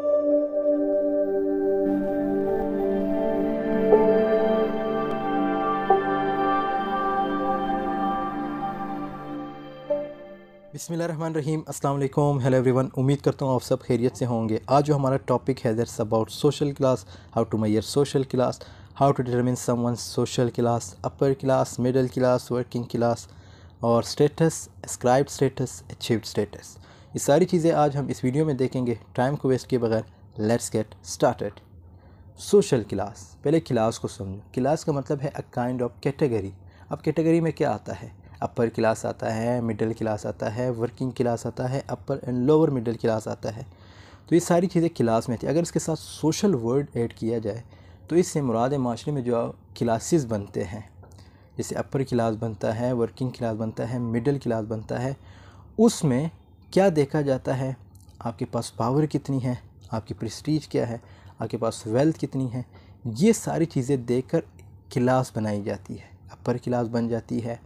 बसमिल अस्सलाम वालेकुम hello everyone उम्मीद करता हूँ आप सब खैरियत से होंगे आज जो हमारा टॉपिक है that's about social class how to measure social class how to determine someone social class upper class middle class working class और status ascribed status achieve status ये सारी चीज़ें आज हम इस वीडियो में देखेंगे टाइम को वेस्ट किए बगैर let's get started social class पहले क्लास को समझो क्लास का मतलब है अ काइंड ऑफ कैटेगरी अब कैटेगरी में क्या आता है अपर क्लास आता है मिडिल क्लास आता है वर्किंग क्लास आता है upper and lower middle class आता है तो ये सारी चीज़ें क्लास में थी अगर इसके साथ सोशल वर्ड ऐड किया जाए तो इससे मुराद माशरे में जो क्लासेस बनते हैं जैसे अपर क्लास बनता है वर्किंग क्लास बनता है मिडिल क्लास बनता है उसमें क्या देखा जाता है आपके पास पावर कितनी है आपकी प्रेस्टीज क्या है आपके पास वेल्थ कितनी है ये सारी चीज़ें देखकर क्लास बनाई जाती है अपर क्लास बन जाती है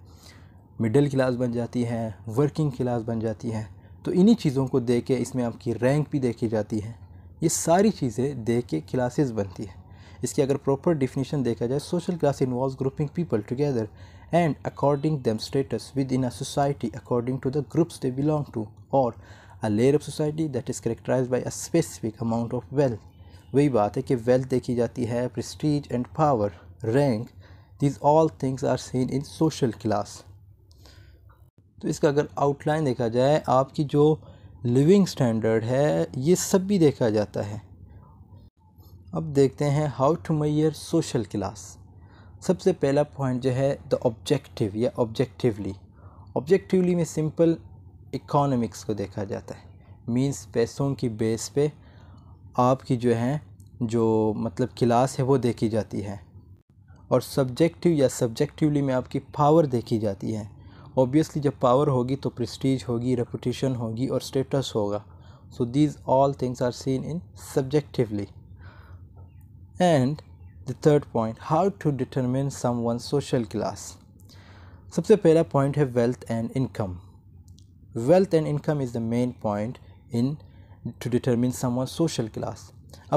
मिडिल क्लास बन जाती है वर्किंग क्लास बन जाती है तो इन्हीं चीज़ों को देख के इसमें आपकी रैंक भी देखी जाती है ये सारी चीज़ें देख के क्लासेस बनती है इसकी अगर प्रॉपर डिफिनीशन देखा जाए social class involve grouping people together and according them status within a society according to the groups they belong to or a layer of society that is characterized by a specific amount of wealth वही बात है कि wealth देखी जाती है prestige and power rank these all things are seen in social class तो इसका अगर आउटलाइन देखा जाए आपकी जो लिविंग स्टैंडर्ड है ये सब भी देखा जाता है अब देखते हैं how to measure social class सबसे पहला पॉइंट जो है द ऑब्जेक्टिव या ऑब्जेक्टिवली ऑब्जेक्टिवली में सिंपल इकोनॉमिक्स को देखा जाता है मींस पैसों की बेस पे आपकी जो है जो मतलब क्लास है वो देखी जाती है और सब्जेक्टिव या सब्जेक्टिवली में आपकी पावर देखी जाती है ऑब्वियसली जब पावर होगी तो प्रेस्टीज होगी रेपुटेशन होगी और स्टेटस होगा so these all things are seen in subjectively and the third point how to determine someone's social class सबसे पहला पॉइंट है wealth and income wealth and income is the main point in to determine someone's social class.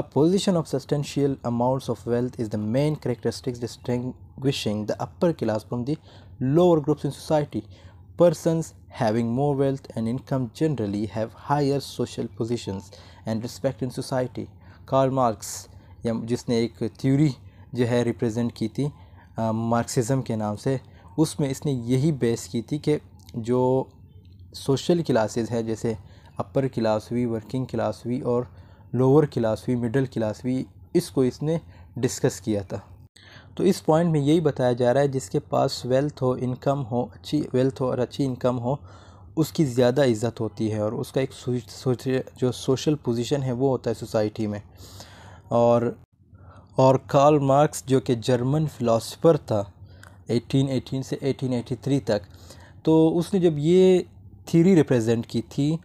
A position of substantial amounts of wealth is the main characteristics distinguishing the upper class from the lower groups in society. Persons having more wealth and income generally have higher social positions and respect in society. Karl Marx या जिसने एक theory जो है represent की थी Marxism के नाम से उसमें इसने यही बेस की थी कि जो सोशल क्लासेस है जैसे अपर क्लास हुई वर्किंग क्लास हुई और लोअर क्लास हुई मिडल क्लास हुई इसको इसने डिस्कस किया था तो इस पॉइंट में यही बताया जा रहा है जिसके पास वेल्थ हो इनकम हो अच्छी वेल्थ हो और अच्छी इनकम हो उसकी ज़्यादा इज़्ज़त होती है और उसका एक सोच, सोच, जो सोशल पोजीशन है वो होता है सोसाइटी में और और कार्ल मार्क्स जो कि जर्मन फिलोसफर था 1818 से 1883 तक तो उसने जब ये थीरी रिप्रेजेंट की थी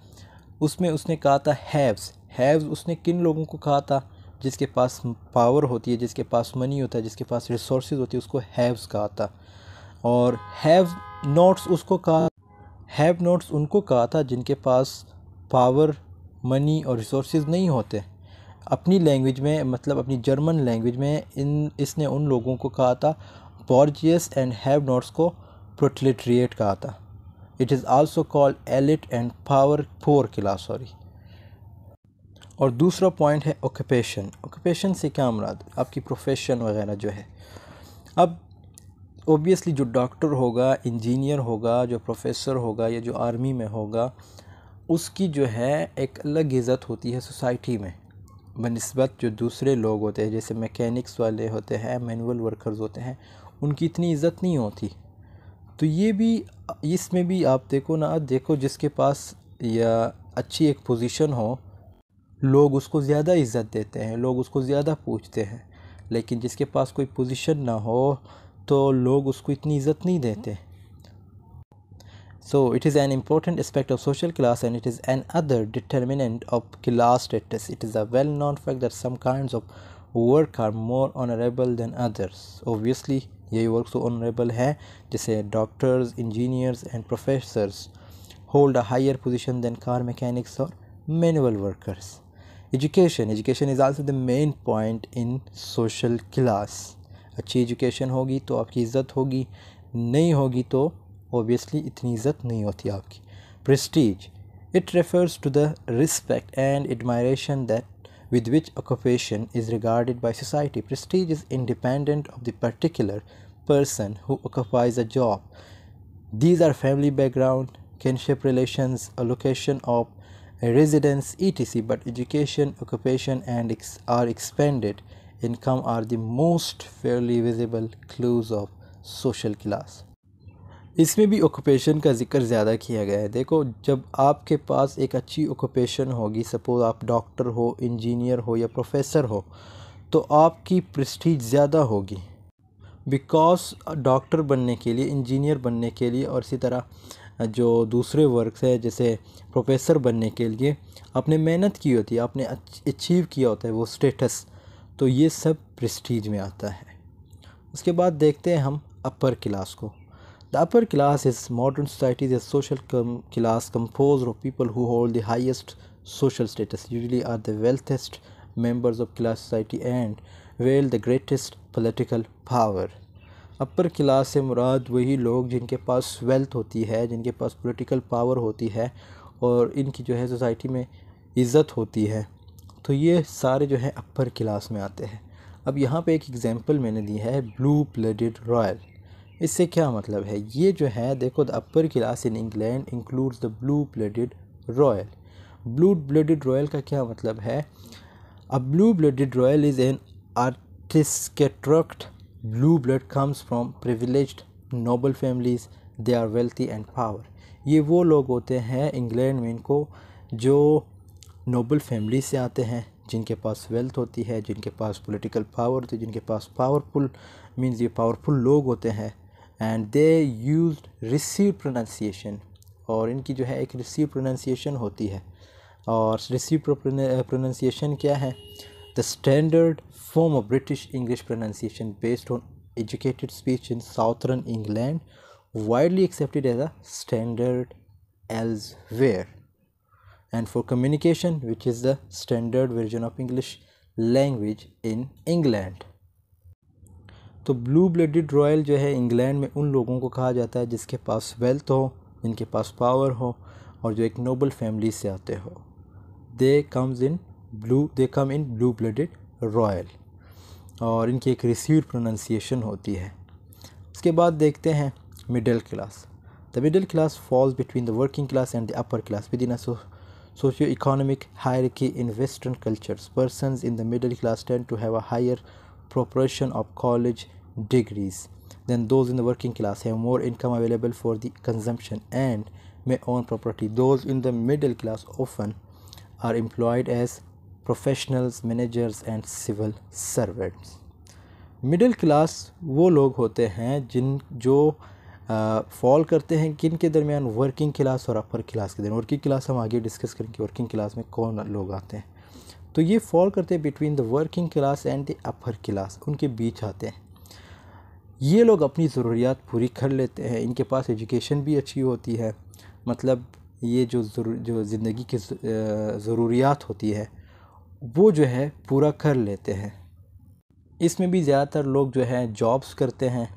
उसमें उसने कहा था हैव्स हैव्स उसने किन लोगों को कहा था जिसके पास पावर होती है जिसके पास मनी होता है जिसके पास रिसोर्स होती है उसको हैव्स कहा था और हैव नोट्स उसको कहा हैव नोट्स उनको कहा था जिनके पास पावर मनी और रिसोर्स नहीं होते अपनी लैंग्वेज में मतलब अपनी जर्मन लैंग्वेज में इन इसने उन लोगों को कहा था बॉर्जियस एंड हैव नोट्स को प्रोटलिट्रिएट कहा था it is also called elite and power for class sorry और दूसरा पॉइंट है ऑक्यूपेशन ऑक्यूपेशन से क्या मुराद आपकी प्रोफेशन वगैरह जो है अब ओबियसली जो डॉक्टर होगा इंजीनियर होगा जो प्रोफेसर होगा या जो आर्मी में होगा उसकी जो है एक अलग इज़्ज़त होती है सोसाइटी में बनस्बत जो दूसरे लोग होते हैं जैसे मैकेनिक्स वाले होते हैं मैनुअल वर्कर्स होते हैं उनकी इतनी इज़्ज़त नहीं होती तो ये भी इसमें भी आप देखो ना देखो जिसके पास या अच्छी एक पोजीशन हो लोग उसको ज़्यादा इज़्ज़त देते हैं लोग उसको ज़्यादा पूछते हैं लेकिन जिसके पास कोई पोजीशन ना हो तो लोग उसको इतनी इज़्ज़त नहीं देते So it is an important aspect of social class and it is another determinant of class status. It is a well-known fact that some kinds of work are more honourable than others obviously यही work तो honourable है जैसे doctors engineers and professors hold a higher position than car mechanics और manual workers education education is also the main point in social class अच्छी education होगी तो आपकी इज़्ज़त होगी नहीं होगी तो obviously इतनी इज़्ज़त नहीं होती आपकी prestige it refers to the respect and admiration that with which occupation is regarded by society prestige is independent of the particular person who occupies a job these are family background kinship relations a location of residence etc but education occupation and ex are expanded income are the most fairly visible clues of social class इसमें भी occupation का जिक्र ज़्यादा किया गया है देखो जब आपके पास एक अच्छी ऑक्यूपेशन होगी सपोज़ आप डॉक्टर हो इंजीनियर हो या प्रोफेसर हो तो आपकी प्रस्टीज ज़्यादा होगी बिकॉज डॉक्टर बनने के लिए इंजीनियर बनने के लिए और इसी तरह जो दूसरे वर्क है जैसे प्रोफेसर बनने के लिए आपने मेहनत की होती है आपने अचीव किया होता है वो स्टेटस तो ये सब प्रस्टीज में आता है उसके बाद देखते हैं हम अपर क्लास को The upper class is modern society the social com class composed of people who hold the highest social status, usually are the wealthiest members of class society and wield the greatest political power. Upper class से मुराद वही लोग जिनके पास wealth होती है जिनके पास political power होती है और इनकी जो है सोसाइटी में इज़्ज़त होती है तो ये सारे जो है अपर क्लास में आते हैं अब यहाँ पे एक एग्ज़ाम्पल मैंने दी है ब्लू ब्लडेड रॉयल इससे क्या मतलब है ये जो है देखो the upper class in England includes the blue blooded royal blue blooded royal का क्या मतलब है a blue blooded royal is an artiscatruct blue blood comes from privileged noble families they are wealthy and power ये वो लोग होते हैं England में इनको जो नोबल फैमिली से आते हैं जिनके पास वेल्थ होती है जिनके पास पॉलिटिकल पावर होती है जिनके पास पावरफुल मींस ये पावरफुल लोग होते हैं and they use receive pronunciation और इनकी जो है एक रिसीव प्रोनाउंसिएशन होती है और रिसीव प्रोनाउंसिएशन क्या है the standard form of British English pronunciation based on educated speech in southern England widely accepted as a standard elsewhere and for communication which is the standard version of English language in England तो blue blooded royal जो है England में उन लोगों को कहा जाता है जिसके पास वेल्थ हो जिनके पास पावर हो और जो एक नोबल फैमिली से आते हो they comes in blue they come in blue blooded royal और इनकी एक रिसीव प्रोनंसिएशन होती है उसके बाद देखते हैं middle class the middle class falls between the working class and the upper class within economic hierarchy in western cultures person in the middle class tend to have a higher proportion of college degrees than those in the working class have more income available for the consumption and may own property those in the middle class often are employed as professionals managers and civil servants middle class wo log hote hain jin jo fall uh, करते हैं किन के दरमियान working class और upper class के दरमियान working class हम आगे डिस्कस करेंगे वर्किंग क्लास में कौन लोग आते हैं तो ये फॉल करते हैं between the working class and the upper class उनके बीच आते हैं ये लोग अपनी ज़रूरियात पूरी कर लेते हैं इनके पास एजुकेशन भी अच्छी होती है मतलब ये जो जो ज़िंदगी की ज़रूरियात होती है वो जो है पूरा कर लेते हैं इसमें भी ज़्यादातर लोग जो है जॉब्स करते हैं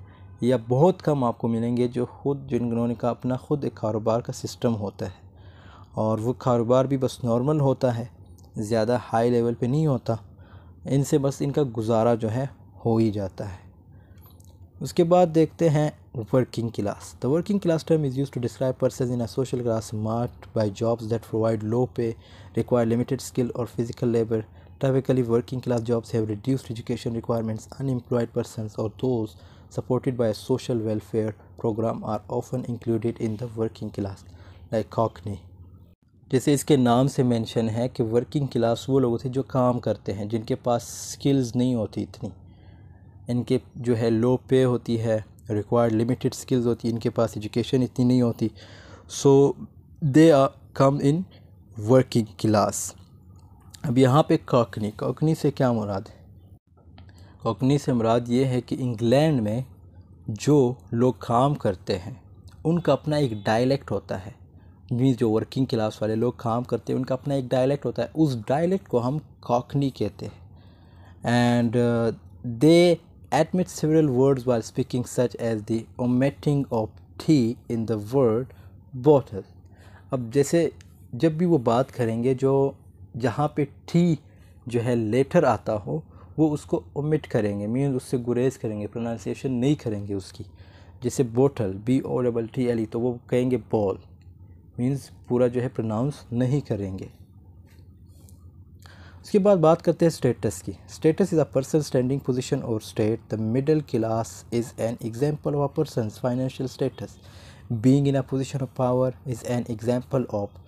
या बहुत कम आपको मिलेंगे जो खुद जिन उन्होंने का अपना ख़ुद एक कारोबार का सिस्टम होता है और वो कारोबार भी बस नॉर्मल होता है ज़्यादा हाई लेवल पे नहीं होता इनसे बस इनका गुजारा जो है हो ही जाता है उसके बाद देखते हैं working class the working class term is use to describe person in a social class marked by jobs that provide low pay require limited skill और physical labour typically working class jobs have reduced education requirements unemployed person और those supported by social welfare program are often included in the working class like Cockney जैसे इसके नाम से mention है कि working class वो लोग थे जो काम करते हैं जिनके पास स्किल्स नहीं होती इतनी इनके जो है लो पे होती है रिक्वायर्ड लिमिटेड स्किल्स होती है इनके पास एजुकेशन इतनी नहीं होती so they are come in working class अब यहाँ पे कॉकनी कॉकनी से क्या मुराद है कॉकनी से मुराद ये है कि इंग्लैंड में जो लोग काम करते हैं उनका अपना एक डायलेक्ट होता है मीन्स जो वर्किंग क्लास वाले लोग काम करते हैं उनका अपना एक डायलेक्ट होता है उस डायलेक्ट को हम कॉकनी कहते हैं and they admit several words while speaking such as the omitting of T in the word bottle अब जैसे जब भी वो बात करेंगे जो जहाँ पे टी जो है लेटर आता हो वो उसको ओमिट करेंगे मीन उससे गुरेज करेंगे प्रोनाउंसिएशन नहीं करेंगे उसकी जैसे bottle B O double T L E तो वो कहेंगे बॉल मीन्स पूरा जो है प्रोनाउंस नहीं करेंगे उसके बाद बात करते हैं स्टेटस की status is a person standing position और state the middle class is an example of a person financial status being in a position of power is an example of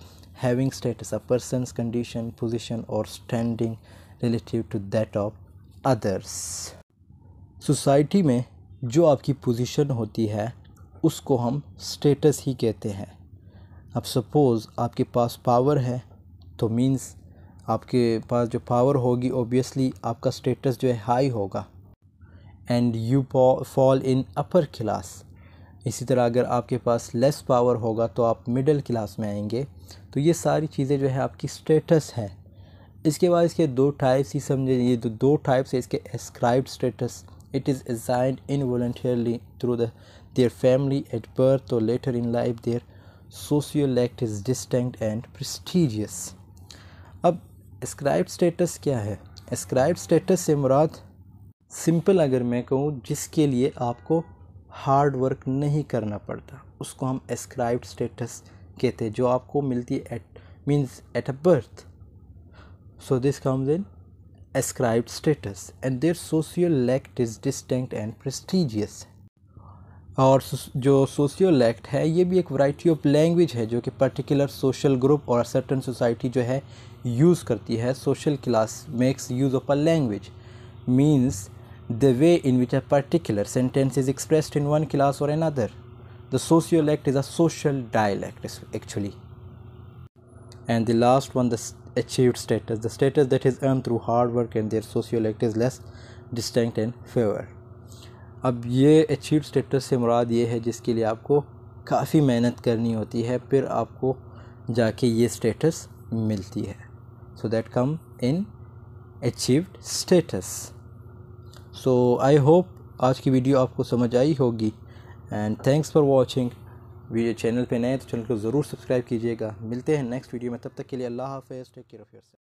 having status a person condition position और standing relative to that of others society में जो आपकी position होती है उसको हम status ही कहते हैं अब सपोज़ आपके पास पावर है तो मीन्स आपके पास जो पावर होगी ओबियसली आपका स्टेटस जो है हाई होगा and you fall in upper class इसी तरह अगर आपके पास लेस पावर होगा तो आप मिडिल क्लास में आएंगे तो ये सारी चीज़ें जो है आपकी स्टेटस है इसके बाद इसके दो टाइप्स ही समझे ये दो, दो टाइप्स है इसके ascribe status it is assigned involuntarily through the their family at birth और later in life their sociolect is distinct and prestigious अब एस्क्राइब स्टेटस क्या है एस्क्राइब स्टेटस से मुराद सिंपल अगर मैं कहूँ जिसके लिए आपको हार्ड वर्क नहीं करना पड़ता उसको हम एस्क्राइब स्टेटस कहते हैं जो आपको मिलती है at means at a birth so this comes in ascribe status and their socio act is distinct and prestigious और जो सोशियोलैक्ट है ये भी एक वैरायटी ऑफ लैंग्वेज है जो कि पर्टिकुलर सोशल ग्रुप और सर्टन सोसाइटी जो है यूज़ करती है social class makes use of a language means the way in which a particular sentence is expressed in one class और another the sociolect is a social dialect actually and the last one the achieve status the status that is earn through hard work and their sociolect is less distinct and favour अब ये achieve status से मुराद ये है जिसके लिए आपको काफ़ी मेहनत करनी होती है फिर आपको जाके ये स्टेटस मिलती है so that come in achieved status so I hope आज की वीडियो आपको समझ आई होगी and thanks for watching video channel पे नए तो चैनल को ज़रूर सब्सक्राइब कीजिएगा मिलते हैं नेक्स्ट वीडियो में तब तक के लिए अल्लाह हाफ़ टेक केयर ऑफ़ योर